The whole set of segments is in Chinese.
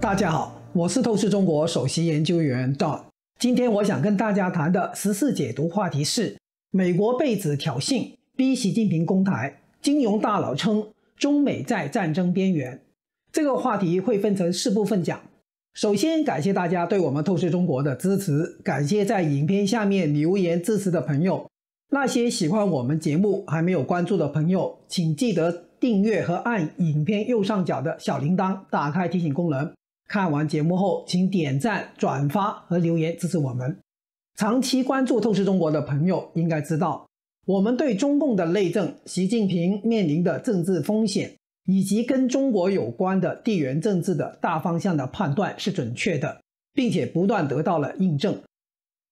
大家好，我是透视中国首席研究员 d o n 今天我想跟大家谈的十四解读话题是：美国被指挑衅，逼习近平公台；金融大佬称中美在战争边缘。这个话题会分成四部分讲。首先，感谢大家对我们透视中国的支持，感谢在影片下面留言支持的朋友。那些喜欢我们节目还没有关注的朋友，请记得订阅和按影片右上角的小铃铛，打开提醒功能。看完节目后，请点赞、转发和留言支持我们。长期关注《透视中国》的朋友应该知道，我们对中共的内政、习近平面临的政治风险，以及跟中国有关的地缘政治的大方向的判断是准确的，并且不断得到了印证。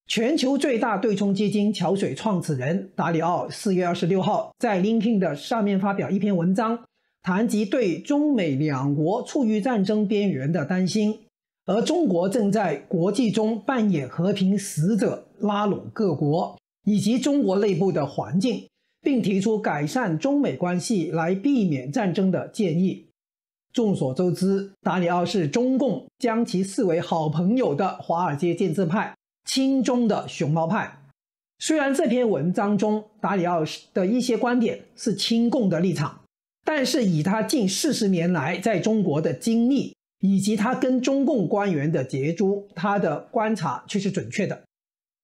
全球最大对冲基金桥水创始人达里奥四月二十六号在 LinkedIn 的上面发表一篇文章。谈及对中美两国处于战争边缘的担心，而中国正在国际中扮演和平使者，拉拢各国以及中国内部的环境，并提出改善中美关系来避免战争的建议。众所周知，达里奥是中共将其视为好朋友的华尔街建制派，亲中的熊猫派。虽然这篇文章中达里奥的一些观点是亲共的立场。但是以他近四十年来在中国的经历，以及他跟中共官员的接触，他的观察却是准确的。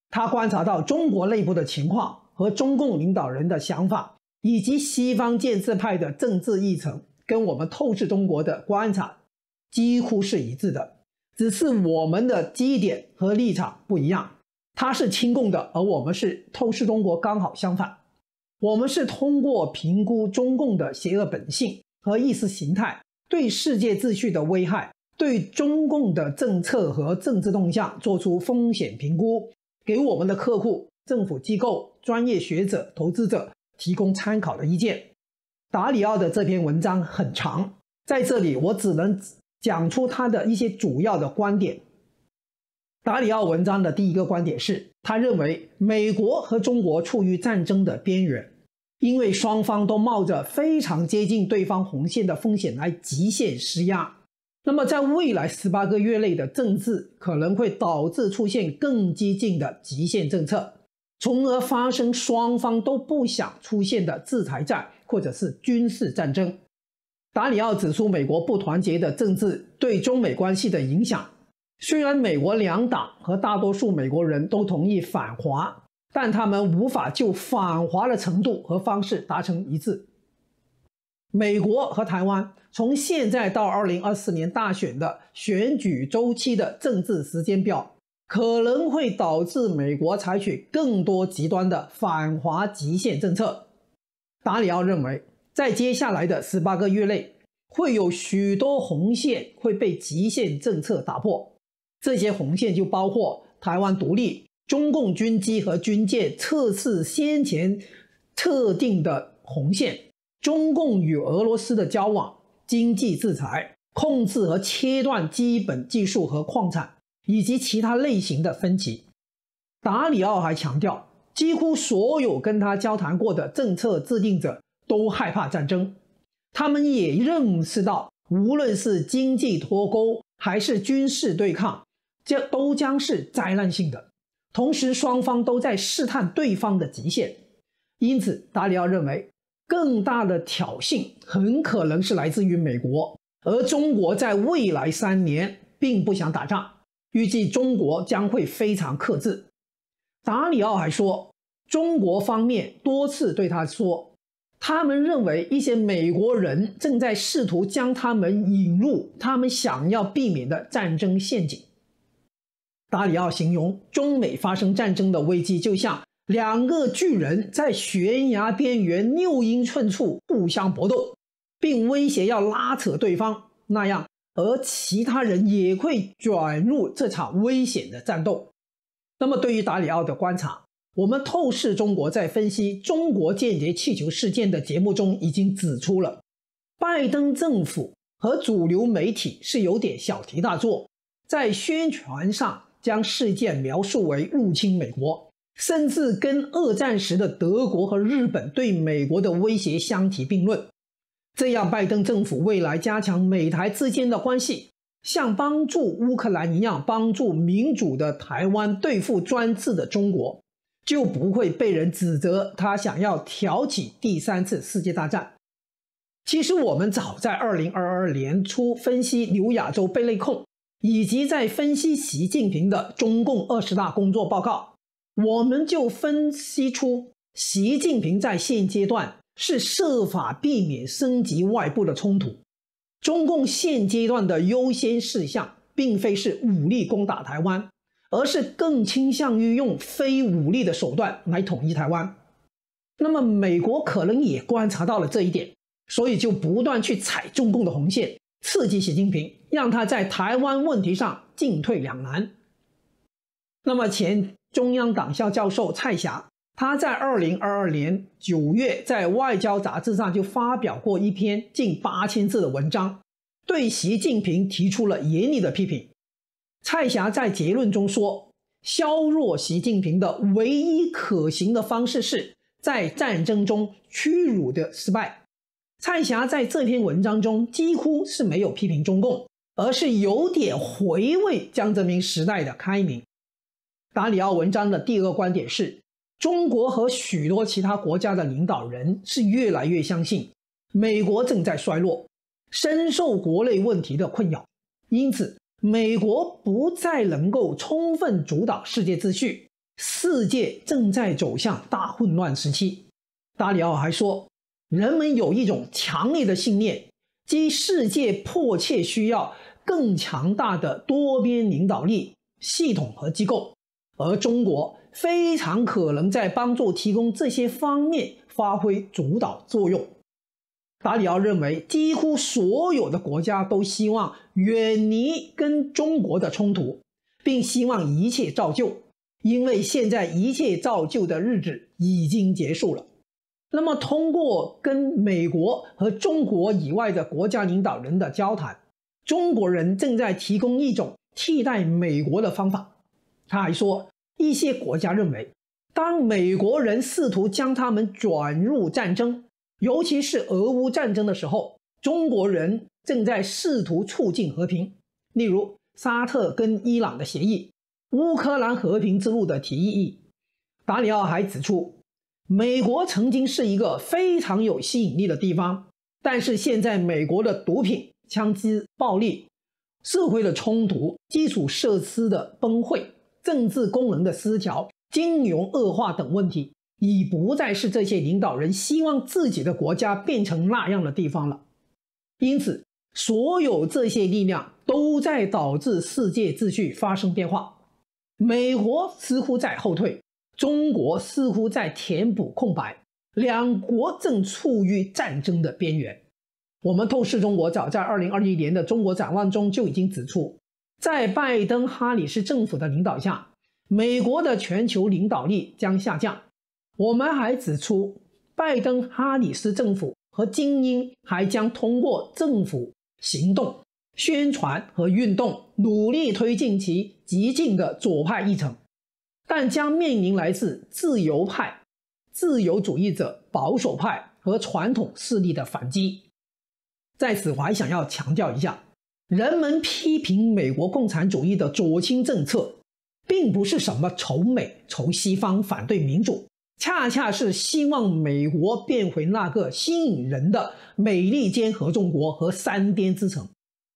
他观察到中国内部的情况和中共领导人的想法，以及西方建制派的政治议程，跟我们透视中国的观察几乎是一致的，只是我们的基点和立场不一样。他是亲共的，而我们是透视中国，刚好相反。我们是通过评估中共的邪恶本性和意识形态对世界秩序的危害，对中共的政策和政治动向做出风险评估，给我们的客户、政府机构、专业学者、投资者提供参考的意见。达里奥的这篇文章很长，在这里我只能讲出他的一些主要的观点。达里奥文章的第一个观点是，他认为美国和中国处于战争的边缘。因为双方都冒着非常接近对方红线的风险来极限施压，那么在未来十八个月内的政治可能会导致出现更激进的极限政策，从而发生双方都不想出现的制裁战或者是军事战争。达里奥指出，美国不团结的政治对中美关系的影响。虽然美国两党和大多数美国人都同意反华。但他们无法就反华的程度和方式达成一致。美国和台湾从现在到二零二四年大选的选举周期的政治时间表，可能会导致美国采取更多极端的反华极限政策。达里奥认为，在接下来的十八个月内，会有许多红线会被极限政策打破，这些红线就包括台湾独立。中共军机和军舰测试先前测定的红线。中共与俄罗斯的交往、经济制裁、控制和切断基本技术和矿产以及其他类型的分歧。达里奥还强调，几乎所有跟他交谈过的政策制定者都害怕战争。他们也认识到，无论是经济脱钩还是军事对抗，这都将是灾难性的。同时，双方都在试探对方的极限，因此，达里奥认为，更大的挑衅很可能是来自于美国，而中国在未来三年并不想打仗，预计中国将会非常克制。达里奥还说，中国方面多次对他说，他们认为一些美国人正在试图将他们引入他们想要避免的战争陷阱。达里奥形容中美发生战争的危机，就像两个巨人在悬崖边缘六英寸处互相搏斗，并威胁要拉扯对方那样，而其他人也会卷入这场危险的战斗。那么，对于达里奥的观察，我们透视中国在分析中国间谍气球事件的节目中已经指出了，拜登政府和主流媒体是有点小题大做，在宣传上。将事件描述为入侵美国，甚至跟二战时的德国和日本对美国的威胁相提并论，这样拜登政府未来加强美台之间的关系，像帮助乌克兰一样帮助民主的台湾对付专制的中国，就不会被人指责他想要挑起第三次世界大战。其实我们早在二零二二年初分析刘亚洲被内控。以及在分析习近平的中共二十大工作报告，我们就分析出习近平在现阶段是设法避免升级外部的冲突。中共现阶段的优先事项并非是武力攻打台湾，而是更倾向于用非武力的手段来统一台湾。那么美国可能也观察到了这一点，所以就不断去踩中共的红线，刺激习近平。让他在台湾问题上进退两难。那么，前中央党校教授蔡霞，他在二零二二年九月在《外交》杂志上就发表过一篇近八千字的文章，对习近平提出了严厉的批评。蔡霞在结论中说：“削弱习近平的唯一可行的方式是在战争中屈辱的失败。”蔡霞在这篇文章中几乎是没有批评中共。而是有点回味江泽民时代的开明。达里奥文章的第二个观点是，中国和许多其他国家的领导人是越来越相信美国正在衰落，深受国内问题的困扰，因此美国不再能够充分主导世界秩序，世界正在走向大混乱时期。达里奥还说，人们有一种强烈的信念。即世界迫切需要更强大的多边领导力系统和机构，而中国非常可能在帮助提供这些方面发挥主导作用。达里奥认为，几乎所有的国家都希望远离跟中国的冲突，并希望一切照旧，因为现在一切照旧的日子已经结束了。那么，通过跟美国和中国以外的国家领导人的交谈，中国人正在提供一种替代美国的方法。他还说，一些国家认为，当美国人试图将他们转入战争，尤其是俄乌战争的时候，中国人正在试图促进和平，例如沙特跟伊朗的协议、乌克兰和平之路的提议。达里奥还指出。美国曾经是一个非常有吸引力的地方，但是现在美国的毒品、枪击、暴力、社会的冲突、基础设施的崩溃、政治功能的失调、金融恶化等问题，已不再是这些领导人希望自己的国家变成那样的地方了。因此，所有这些力量都在导致世界秩序发生变化。美国似乎在后退。中国似乎在填补空白，两国正处于战争的边缘。我们透视中国，早在2021年的《中国展望》中就已经指出，在拜登哈里斯政府的领导下，美国的全球领导力将下降。我们还指出，拜登哈里斯政府和精英还将通过政府行动、宣传和运动，努力推进其极进的左派议程。但将面临来自自由派、自由主义者、保守派和传统势力的反击。在此，我还想要强调一下：人们批评美国共产主义的左倾政策，并不是什么仇美、仇西方、反对民主，恰恰是希望美国变回那个吸引人的美利坚合众国和三巅之城，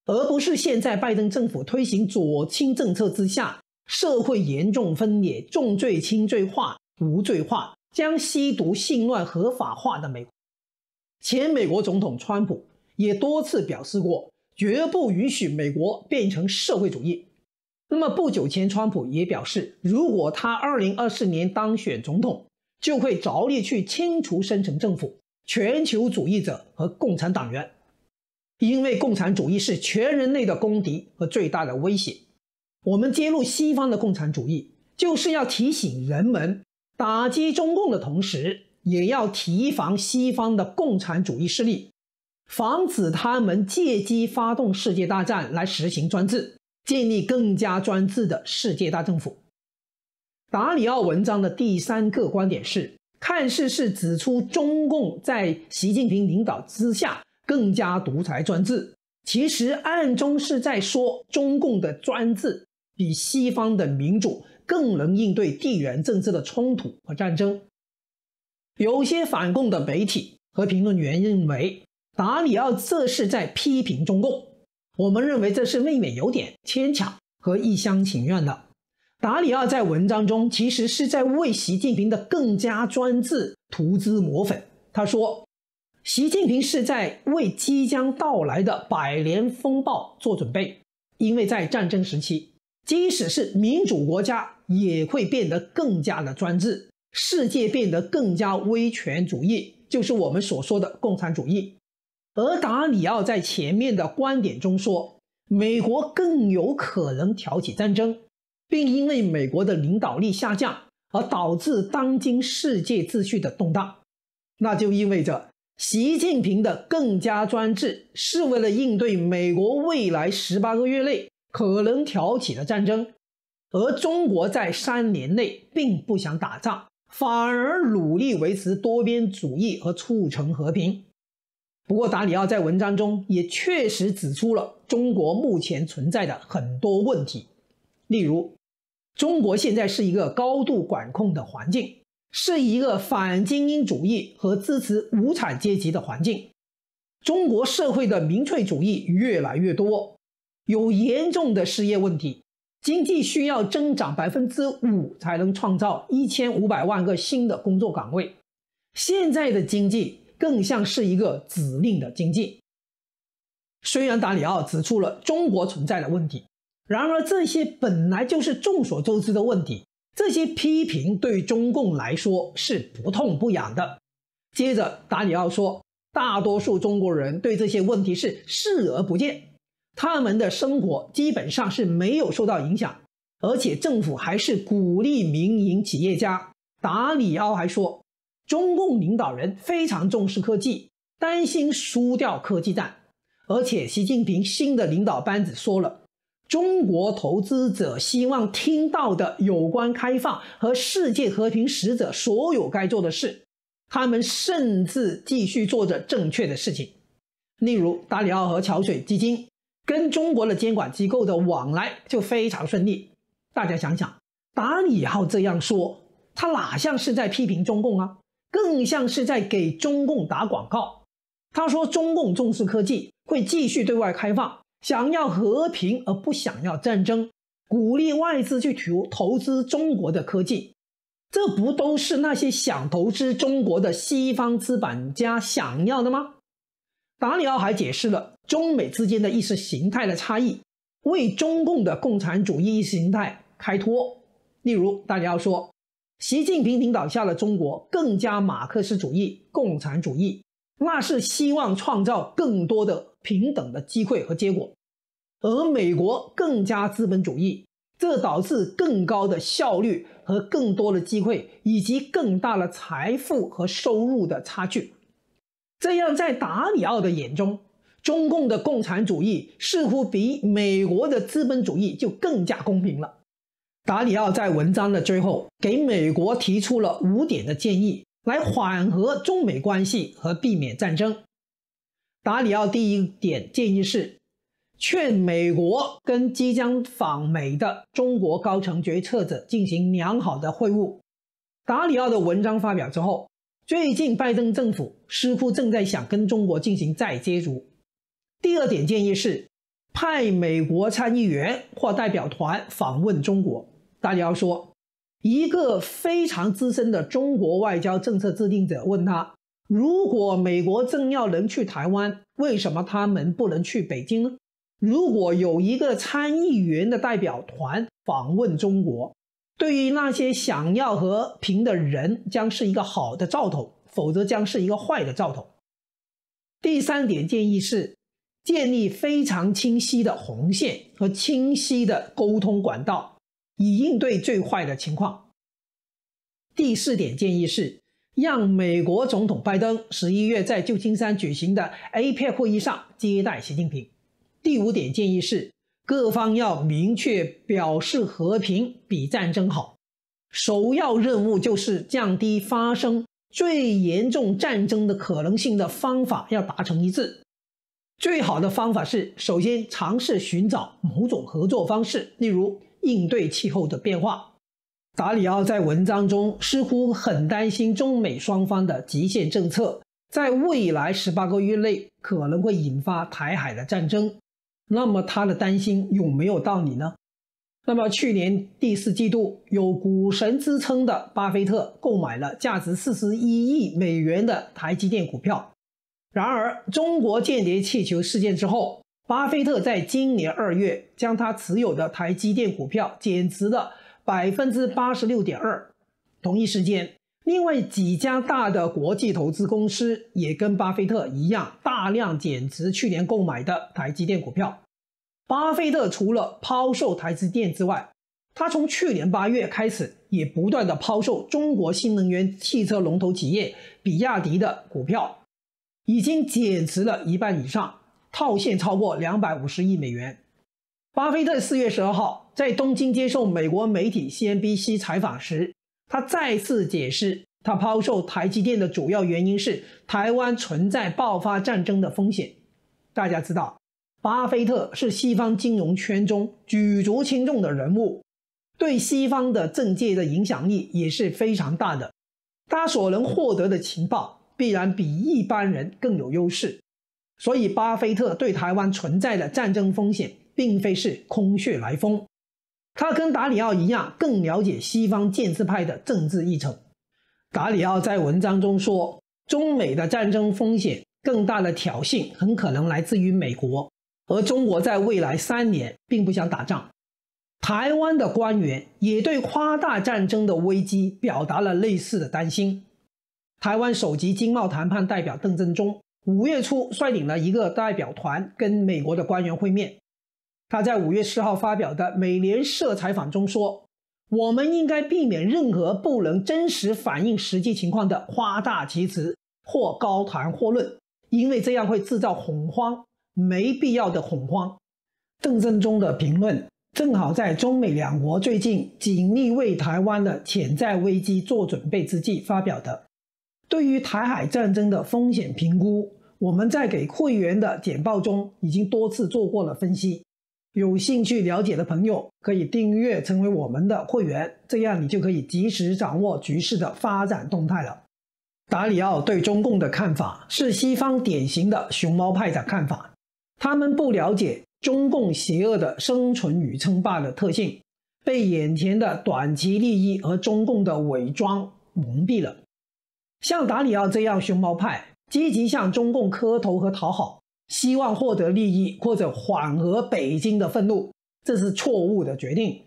而不是现在拜登政府推行左倾政策之下。社会严重分裂，重罪轻罪化、无罪化，将吸毒、性乱合法化的美国前美国总统川普也多次表示过，绝不允许美国变成社会主义。那么不久前，川普也表示，如果他2024年当选总统，就会着力去清除深层政府、全球主义者和共产党员，因为共产主义是全人类的公敌和最大的威胁。我们揭露西方的共产主义，就是要提醒人们，打击中共的同时，也要提防西方的共产主义势力，防止他们借机发动世界大战来实行专制，建立更加专制的世界大政府。达里奥文章的第三个观点是，看似是指出中共在习近平领导之下更加独裁专制，其实暗中是在说中共的专制。比西方的民主更能应对地缘政治的冲突和战争。有些反共的媒体和评论员认为，达里奥这是在批评中共。我们认为这是未免有点牵强和一厢情愿的。达里奥在文章中其实是在为习近平的更加专制涂脂抹粉。他说，习近平是在为即将到来的百年风暴做准备，因为在战争时期。即使是民主国家也会变得更加的专制，世界变得更加威权主义，就是我们所说的共产主义。而达里奥在前面的观点中说，美国更有可能挑起战争，并因为美国的领导力下降而导致当今世界秩序的动荡。那就意味着，习近平的更加专制是为了应对美国未来十八个月内。可能挑起的战争，而中国在三年内并不想打仗，反而努力维持多边主义和促成和平。不过，达里奥在文章中也确实指出了中国目前存在的很多问题，例如，中国现在是一个高度管控的环境，是一个反精英主义和支持无产阶级的环境，中国社会的民粹主义越来越多。有严重的失业问题，经济需要增长百分之五才能创造一千五百万个新的工作岗位。现在的经济更像是一个指令的经济。虽然达里奥指出了中国存在的问题，然而这些本来就是众所周知的问题。这些批评对中共来说是不痛不痒的。接着，达里奥说，大多数中国人对这些问题是视而不见。他们的生活基本上是没有受到影响，而且政府还是鼓励民营企业家。达里奥还说，中共领导人非常重视科技，担心输掉科技战。而且习近平新的领导班子说了，中国投资者希望听到的有关开放和世界和平使者所有该做的事，他们甚至继续做着正确的事情，例如达里奥和桥水基金。跟中国的监管机构的往来就非常顺利。大家想想，打引号这样说，他哪像是在批评中共啊？更像是在给中共打广告。他说，中共重视科技，会继续对外开放，想要和平而不想要战争，鼓励外资去投投资中国的科技。这不都是那些想投资中国的西方资本家想要的吗？达里奥还解释了中美之间的意识形态的差异，为中共的共产主义意识形态开脱。例如，达里奥说，习近平领导下的中国更加马克思主义、共产主义，那是希望创造更多的平等的机会和结果；而美国更加资本主义，这导致更高的效率和更多的机会，以及更大的财富和收入的差距。这样，在达里奥的眼中，中共的共产主义似乎比美国的资本主义就更加公平了。达里奥在文章的最后，给美国提出了五点的建议，来缓和中美关系和避免战争。达里奥第一点建议是，劝美国跟即将访美的中国高层决策者进行良好的会晤。达里奥的文章发表之后。最近，拜登政府似乎正在想跟中国进行再接触。第二点建议是，派美国参议员或代表团访问中国。大家要说，一个非常资深的中国外交政策制定者问他：如果美国政要能去台湾，为什么他们不能去北京呢？如果有一个参议员的代表团访问中国？对于那些想要和平的人，将是一个好的兆头；否则，将是一个坏的兆头。第三点建议是，建立非常清晰的红线和清晰的沟通管道，以应对最坏的情况。第四点建议是，让美国总统拜登十一月在旧金山举行的 APEC 会议上接待习近平。第五点建议是。各方要明确表示和平比战争好，首要任务就是降低发生最严重战争的可能性的方法要达成一致。最好的方法是首先尝试寻找某种合作方式，例如应对气候的变化。达里奥在文章中似乎很担心中美双方的极限政策在未来十八个月内可能会引发台海的战争。那么他的担心有没有道理呢？那么去年第四季度，有股神之称的巴菲特购买了价值四十一亿美元的台积电股票。然而，中国间谍气球事件之后，巴菲特在今年二月将他持有的台积电股票减持了百分之八十六点二。同一时间。另外几家大的国际投资公司也跟巴菲特一样，大量减持去年购买的台积电股票。巴菲特除了抛售台积电之外，他从去年八月开始也不断的抛售中国新能源汽车龙头企业比亚迪的股票，已经减持了一半以上，套现超过两百五十亿美元。巴菲特四月十二号在东京接受美国媒体 CNBC 采访时。他再次解释，他抛售台积电的主要原因是台湾存在爆发战争的风险。大家知道，巴菲特是西方金融圈中举足轻重的人物，对西方的政界的影响力也是非常大的。他所能获得的情报，必然比一般人更有优势。所以，巴菲特对台湾存在的战争风险，并非是空穴来风。他跟达里奥一样，更了解西方建制派的政治议程。达里奥在文章中说，中美的战争风险更大的挑衅很可能来自于美国，而中国在未来三年并不想打仗。台湾的官员也对夸大战争的危机表达了类似的担心。台湾首席经贸谈判代表邓正中五月初率领了一个代表团跟美国的官员会面。他在五月四号发表的美联社采访中说：“我们应该避免任何不能真实反映实际情况的夸大其词或高谈阔论，因为这样会制造恐慌，没必要的恐慌。”邓正中的评论正好在中美两国最近紧密为台湾的潜在危机做准备之际发表的。对于台海战争的风险评估，我们在给会员的简报中已经多次做过了分析。有兴趣了解的朋友可以订阅成为我们的会员，这样你就可以及时掌握局势的发展动态了。达里奥对中共的看法是西方典型的熊猫派的看法，他们不了解中共邪恶的生存与称霸的特性，被眼前的短期利益和中共的伪装蒙蔽了。像达里奥这样熊猫派，积极向中共磕头和讨好。希望获得利益或者缓和北京的愤怒，这是错误的决定。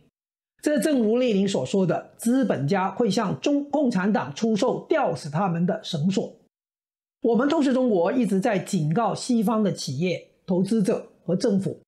这正如列宁所说的：“资本家会向中共产党出售吊死他们的绳索。”我们透视中国一直在警告西方的企业投资者和政府：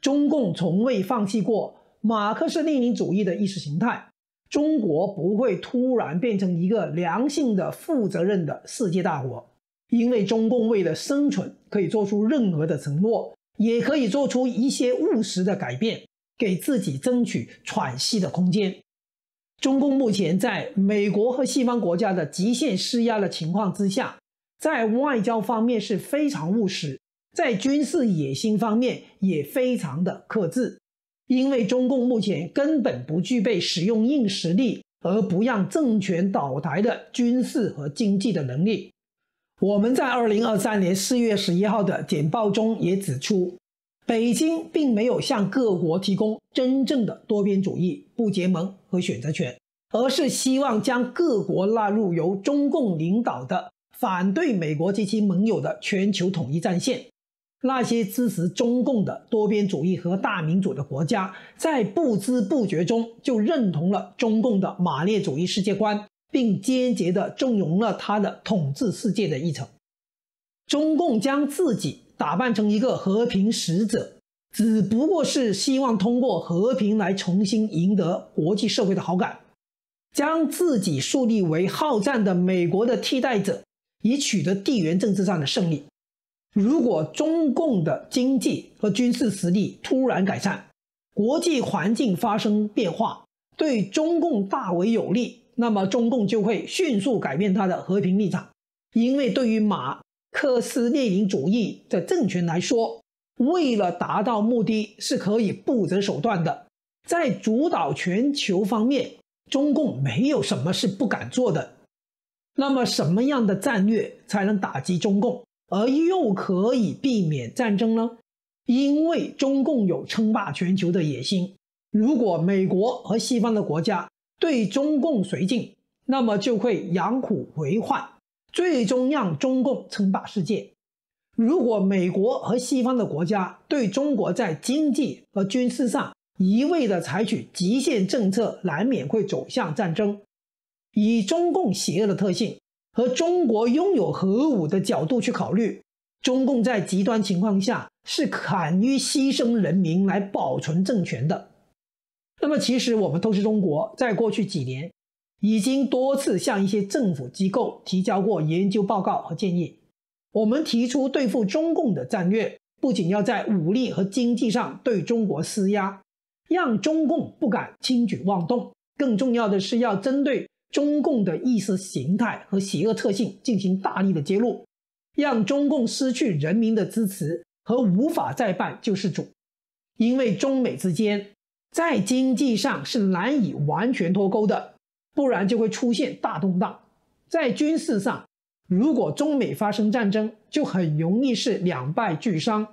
中共从未放弃过马克思列宁主义的意识形态。中国不会突然变成一个良性的、负责任的世界大国。因为中共为了生存，可以做出任何的承诺，也可以做出一些务实的改变，给自己争取喘息的空间。中共目前在美国和西方国家的极限施压的情况之下，在外交方面是非常务实，在军事野心方面也非常的克制。因为中共目前根本不具备使用硬实力而不让政权倒台的军事和经济的能力。我们在二零二三年四月十一号的简报中也指出，北京并没有向各国提供真正的多边主义、不结盟和选择权，而是希望将各国纳入由中共领导的反对美国及其盟友的全球统一战线。那些支持中共的多边主义和大民主的国家，在不知不觉中就认同了中共的马列主义世界观。并坚决地纵容了他的统治世界的议程。中共将自己打扮成一个和平使者，只不过是希望通过和平来重新赢得国际社会的好感，将自己树立为好战的美国的替代者，以取得地缘政治上的胜利。如果中共的经济和军事实力突然改善，国际环境发生变化，对中共大为有利。那么，中共就会迅速改变他的和平立场，因为对于马克思列宁主义的政权来说，为了达到目的，是可以不择手段的。在主导全球方面，中共没有什么是不敢做的。那么，什么样的战略才能打击中共，而又可以避免战争呢？因为中共有称霸全球的野心，如果美国和西方的国家。对中共绥靖，那么就会养虎为患，最终让中共称霸世界。如果美国和西方的国家对中国在经济和军事上一味的采取极限政策，难免会走向战争。以中共邪恶的特性和中国拥有核武的角度去考虑，中共在极端情况下是敢于牺牲人民来保存政权的。那么，其实我们透视中国，在过去几年已经多次向一些政府机构提交过研究报告和建议。我们提出对付中共的战略，不仅要在武力和经济上对中国施压，让中共不敢轻举妄动；更重要的是要针对中共的意识形态和邪恶特性进行大力的揭露，让中共失去人民的支持和无法再办救世主。因为中美之间。在经济上是难以完全脱钩的，不然就会出现大动荡。在军事上，如果中美发生战争，就很容易是两败俱伤。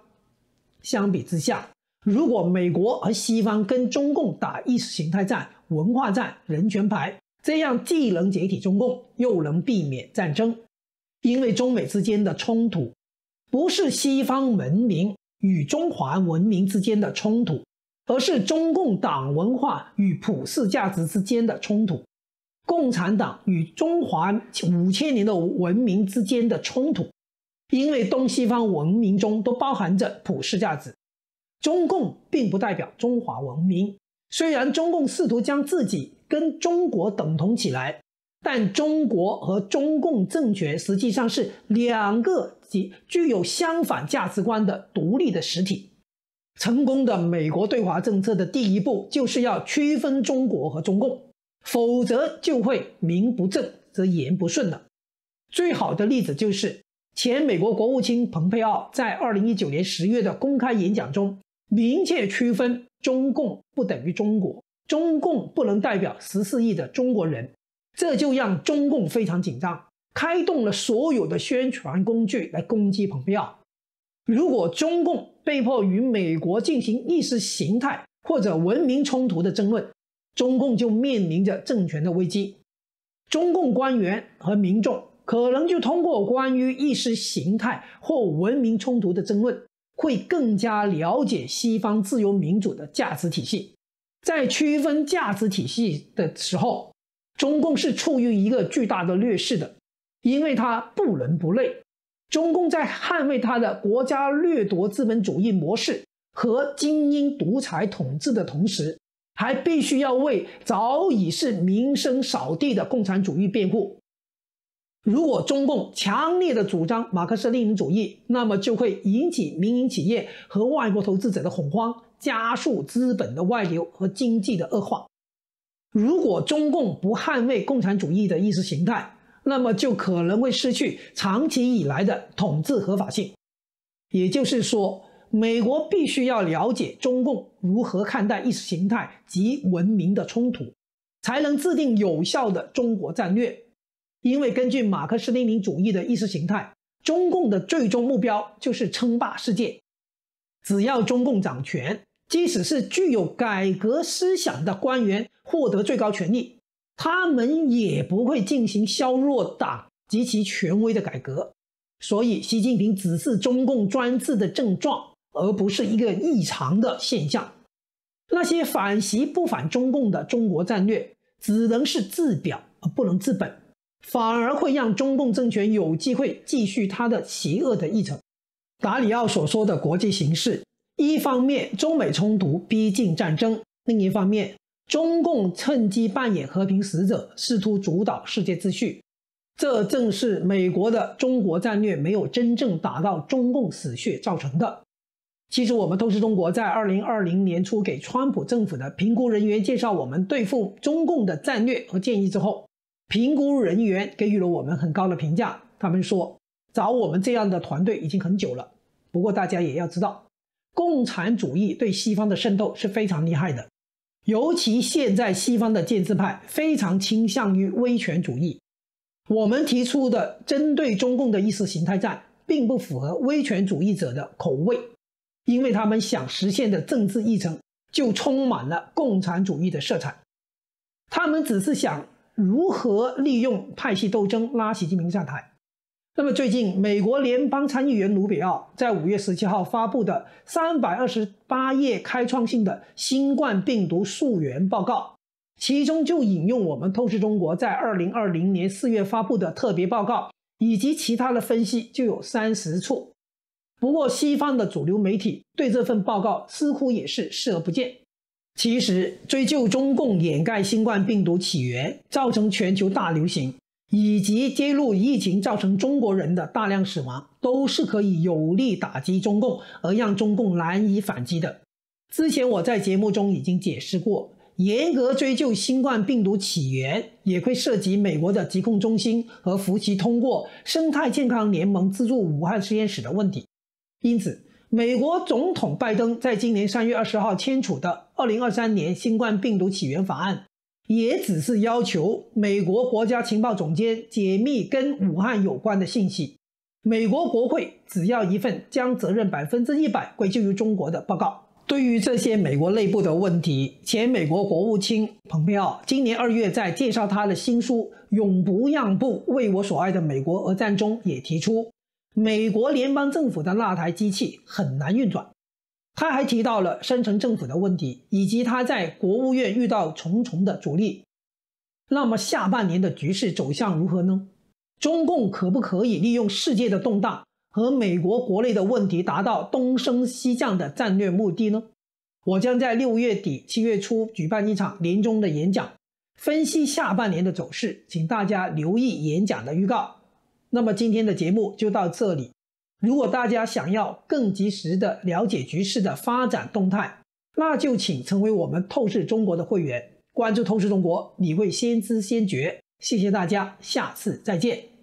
相比之下，如果美国和西方跟中共打意识形态战、文化战、人权牌，这样既能解体中共，又能避免战争。因为中美之间的冲突，不是西方文明与中华文明之间的冲突。而是中共党文化与普世价值之间的冲突，共产党与中华五千年的文明之间的冲突，因为东西方文明中都包含着普世价值，中共并不代表中华文明。虽然中共试图将自己跟中国等同起来，但中国和中共政权实际上是两个及具有相反价值观的独立的实体。成功的美国对华政策的第一步就是要区分中国和中共，否则就会名不正则言不顺了。最好的例子就是前美国国务卿蓬佩奥在二零一九年十月的公开演讲中，明确区分中共不等于中国，中共不能代表十四亿的中国人，这就让中共非常紧张，开动了所有的宣传工具来攻击蓬佩奥。如果中共被迫与美国进行意识形态或者文明冲突的争论，中共就面临着政权的危机。中共官员和民众可能就通过关于意识形态或文明冲突的争论，会更加了解西方自由民主的价值体系。在区分价值体系的时候，中共是处于一个巨大的劣势的，因为它不伦不类。中共在捍卫它的国家掠夺资本主义模式和精英独裁统治的同时，还必须要为早已是名声扫地的共产主义辩护。如果中共强烈的主张马克思列宁主义，那么就会引起民营企业和外国投资者的恐慌，加速资本的外流和经济的恶化。如果中共不捍卫共产主义的意识形态，那么就可能会失去长期以来的统治合法性。也就是说，美国必须要了解中共如何看待意识形态及文明的冲突，才能制定有效的中国战略。因为根据马克思列宁主义的意识形态，中共的最终目标就是称霸世界。只要中共掌权，即使是具有改革思想的官员获得最高权力。他们也不会进行削弱党及其权威的改革，所以习近平只是中共专制的症状，而不是一个异常的现象。那些反习不反中共的中国战略，只能是治表而不能治本，反而会让中共政权有机会继续他的邪恶的议程。达里奥所说的国际形势，一方面中美冲突逼近战争，另一方面。中共趁机扮演和平使者，试图主导世界秩序，这正是美国的中国战略没有真正打到中共死穴造成的。其实，我们都是中国在二零二零年初给川普政府的评估人员介绍我们对付中共的战略和建议之后，评估人员给予了我们很高的评价。他们说找我们这样的团队已经很久了。不过，大家也要知道，共产主义对西方的渗透是非常厉害的。尤其现在西方的建制派非常倾向于威权主义，我们提出的针对中共的意识形态战，并不符合威权主义者的口味，因为他们想实现的政治议程就充满了共产主义的色彩，他们只是想如何利用派系斗争拉习近平下台。那么，最近美国联邦参议员卢比奥在五月十七号发布的三百二十八页开创性的新冠病毒溯源报告，其中就引用我们透视中国在二零二零年四月发布的特别报告以及其他的分析，就有三十处。不过，西方的主流媒体对这份报告似乎也是视而不见。其实，追究中共掩盖新冠病毒起源，造成全球大流行。以及揭露疫情造成中国人的大量死亡，都是可以有力打击中共，而让中共难以反击的。之前我在节目中已经解释过，严格追究新冠病毒起源，也会涉及美国的疾控中心和福奇通过生态健康联盟资助武汉实验室的问题。因此，美国总统拜登在今年三月二十号签署的《二零二三年新冠病毒起源法案》。也只是要求美国国家情报总监解密跟武汉有关的信息。美国国会只要一份将责任百分之一百归咎于中国的报告。对于这些美国内部的问题，前美国国务卿蓬佩奥今年二月在介绍他的新书《永不让步：为我所爱的美国而战》中也提出，美国联邦政府的那台机器很难运转。他还提到了深层政府的问题，以及他在国务院遇到重重的阻力。那么下半年的局势走向如何呢？中共可不可以利用世界的动荡和美国国内的问题，达到东升西降的战略目的呢？我将在六月底七月初举办一场年终的演讲，分析下半年的走势，请大家留意演讲的预告。那么今天的节目就到这里。如果大家想要更及时的了解局势的发展动态，那就请成为我们透视中国的会员，关注透视中国，你会先知先觉。谢谢大家，下次再见。